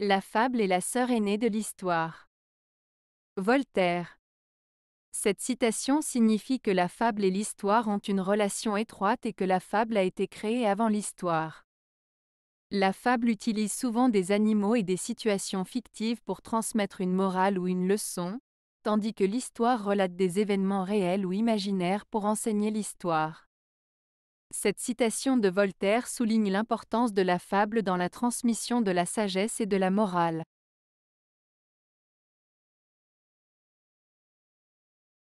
La fable est la sœur aînée de l'histoire. Voltaire. Cette citation signifie que la fable et l'histoire ont une relation étroite et que la fable a été créée avant l'histoire. La fable utilise souvent des animaux et des situations fictives pour transmettre une morale ou une leçon, tandis que l'histoire relate des événements réels ou imaginaires pour enseigner l'histoire. Cette citation de Voltaire souligne l'importance de la fable dans la transmission de la sagesse et de la morale.